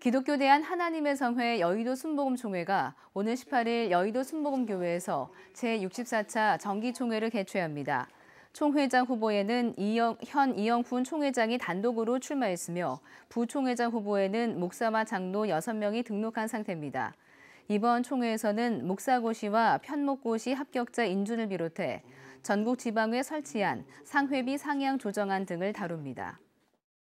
기독교 대한 하나님의 성회 여의도 순복음 총회가 오늘 18일 여의도 순복음 교회에서 제64차 정기 총회를 개최합니다. 총회장 후보에는 이영, 현 이영훈 총회장이 단독으로 출마했으며 부총회장 후보에는 목사와 장로 6명이 등록한 상태입니다. 이번 총회에서는 목사고시와 편목고시 합격자 인준을 비롯해 전국 지방에 설치한 상회비 상향 조정안 등을 다룹니다.